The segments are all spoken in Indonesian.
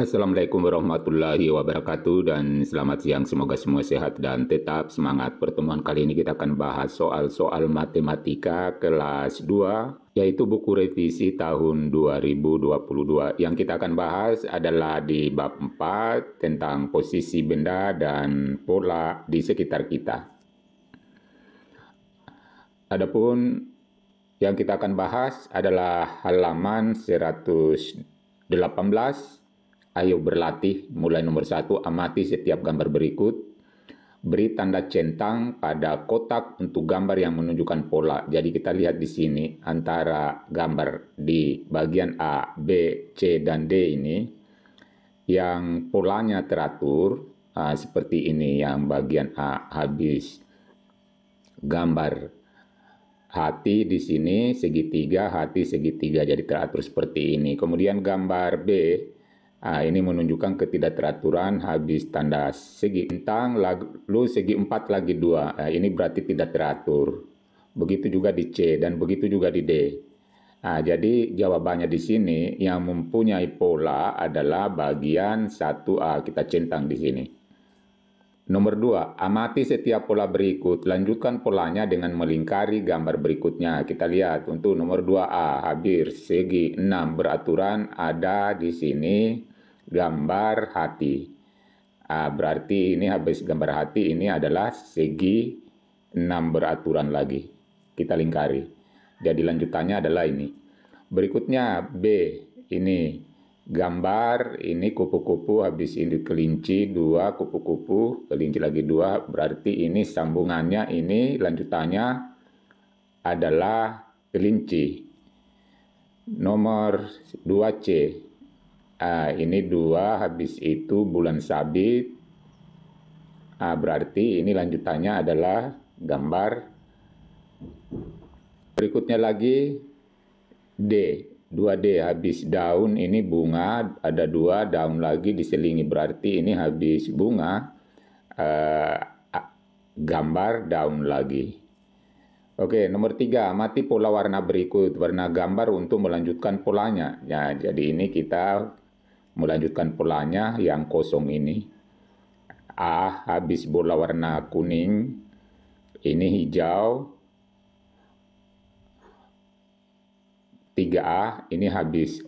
Assalamualaikum warahmatullahi wabarakatuh dan selamat siang semoga semua sehat dan tetap semangat. Pertemuan kali ini kita akan bahas soal-soal matematika kelas 2 yaitu buku revisi tahun 2022. Yang kita akan bahas adalah di bab 4 tentang posisi benda dan pola di sekitar kita. Adapun yang kita akan bahas adalah halaman 118 Ayo berlatih mulai nomor satu, amati setiap gambar berikut. Beri tanda centang pada kotak untuk gambar yang menunjukkan pola. Jadi kita lihat di sini antara gambar di bagian A, B, C, dan D ini yang polanya teratur uh, seperti ini yang bagian A habis gambar hati di sini segitiga hati segitiga jadi teratur seperti ini kemudian gambar B Nah, ini menunjukkan ketidakteraturan habis tanda segi bintang, lalu segi 4 lagi dua Nah, ini berarti tidak teratur. Begitu juga di C dan begitu juga di D. Nah, jadi jawabannya di sini yang mempunyai pola adalah bagian 1A. Kita centang di sini. Nomor 2, amati setiap pola berikut, lanjutkan polanya dengan melingkari gambar berikutnya. Kita lihat untuk nomor 2A, habis segi 6 beraturan ada di sini gambar hati. Ah berarti ini habis gambar hati ini adalah segi 6 beraturan lagi. Kita lingkari. Jadi lanjutannya adalah ini. Berikutnya B, ini gambar ini kupu-kupu habis ini kelinci dua kupu-kupu kelinci lagi dua berarti ini sambungannya ini lanjutannya adalah kelinci nomor 2C ah, ini dua habis itu bulan sabit ah, berarti ini lanjutannya adalah gambar berikutnya lagi D dua d habis daun ini bunga ada dua daun lagi diselingi berarti ini habis bunga eh, gambar daun lagi Oke nomor tiga mati pola warna berikut warna gambar untuk melanjutkan polanya ya jadi ini kita melanjutkan polanya yang kosong ini A habis bola warna kuning ini hijau 3A ini habis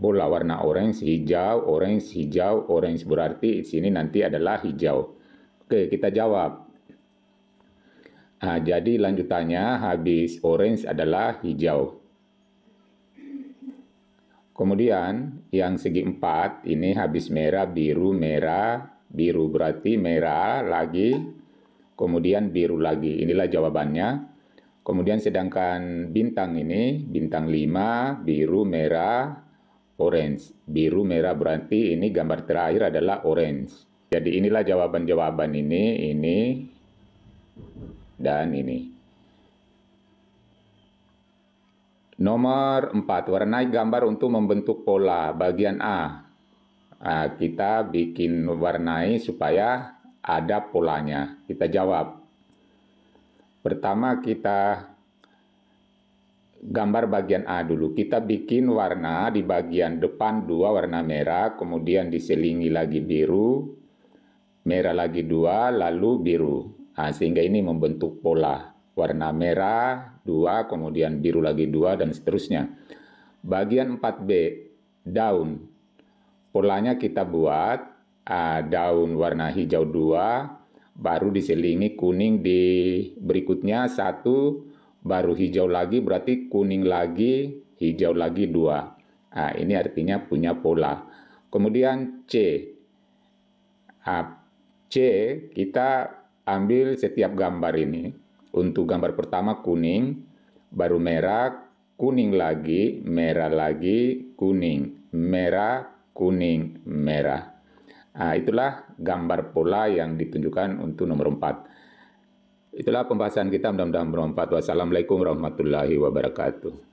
bola warna orange, hijau, orange, hijau, orange berarti sini nanti adalah hijau. Oke, kita jawab. Nah, jadi lanjutannya habis orange adalah hijau. Kemudian yang segi empat ini habis merah, biru, merah, biru berarti merah lagi, kemudian biru lagi. Inilah jawabannya. Kemudian sedangkan bintang ini, bintang 5, biru, merah, orange. Biru, merah berarti ini gambar terakhir adalah orange. Jadi inilah jawaban-jawaban ini, ini, dan ini. Nomor 4, warnai gambar untuk membentuk pola bagian A. Nah, kita bikin warnai supaya ada polanya. Kita jawab. Pertama kita gambar bagian A dulu. Kita bikin warna di bagian depan dua warna merah, kemudian diselingi lagi biru, merah lagi dua, lalu biru. Nah, sehingga ini membentuk pola warna merah dua, kemudian biru lagi dua, dan seterusnya. Bagian 4B, daun. Polanya kita buat ah, daun warna hijau dua, baru diselingi kuning di berikutnya satu, baru hijau lagi berarti kuning lagi, hijau lagi dua. Nah, ini artinya punya pola. Kemudian C. Nah, C kita ambil setiap gambar ini. Untuk gambar pertama kuning, baru merah, kuning lagi, merah lagi, kuning, merah, kuning, merah. Nah, itulah gambar pola yang ditunjukkan untuk nomor 4. Itulah pembahasan kita mudah-mudahan bermanfaat. Wassalamualaikum warahmatullahi wabarakatuh.